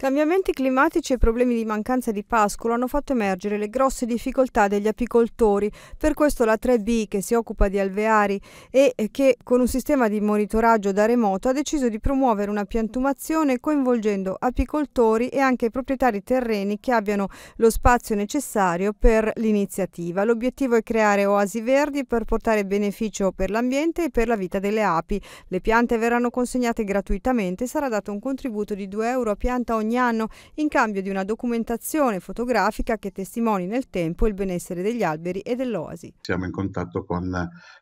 Cambiamenti climatici e problemi di mancanza di pascolo hanno fatto emergere le grosse difficoltà degli apicoltori, per questo la 3B che si occupa di alveari e che con un sistema di monitoraggio da remoto ha deciso di promuovere una piantumazione coinvolgendo apicoltori e anche proprietari terreni che abbiano lo spazio necessario per l'iniziativa. L'obiettivo è creare oasi verdi per portare beneficio per l'ambiente e per la vita delle api. Le piante verranno consegnate gratuitamente e sarà dato un contributo di 2 euro a pianta ogni ogni anno in cambio di una documentazione fotografica che testimoni nel tempo il benessere degli alberi e dell'oasi. Siamo in contatto con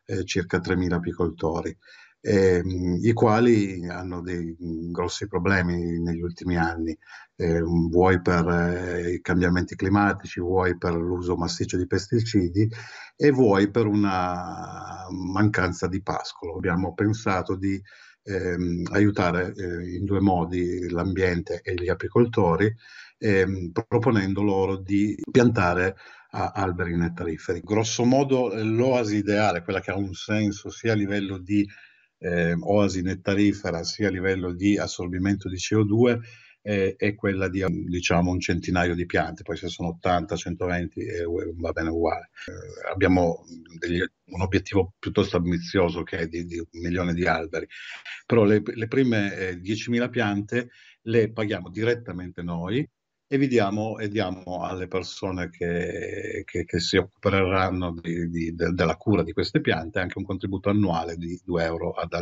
eh, circa 3.000 apicoltori ehm, i quali hanno dei grossi problemi negli ultimi anni, eh, vuoi per eh, i cambiamenti climatici, vuoi per l'uso massiccio di pesticidi e vuoi per una mancanza di pascolo. Abbiamo pensato di ehm, aiutare eh, in due modi l'ambiente e gli apicoltori, ehm, proponendo loro di piantare alberi nettariferi. Grosso modo l'oasi ideale, quella che ha un senso sia a livello di eh, oasi nettarifera sia a livello di assorbimento di CO2 eh, è quella di um, diciamo, un centinaio di piante, poi se sono 80, 120 eh, va bene uguale. Eh, abbiamo mm, degli, un obiettivo piuttosto ambizioso che è di, di, un milione di alberi, però le, le prime 10.000 eh, piante le paghiamo direttamente noi e, diamo, e diamo, alle persone che, che, che si occuperanno di, di, de, della cura di queste piante anche un contributo annuale di 2 euro ad, a,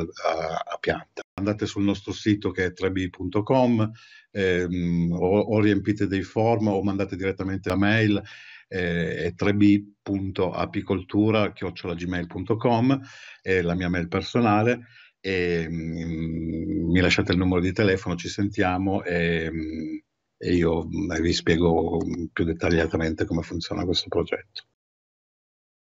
a, pianta. Andate sul nostro sito che è 3b.com ehm, o, o, riempite dei form o mandate direttamente la mail eh, 3b.apicoltura.gmail.com è la mia mail personale e, mm, mi lasciate il numero di telefono, ci sentiamo e, ehm, e io mm, vi spiego mm, più dettagliatamente come funziona questo progetto.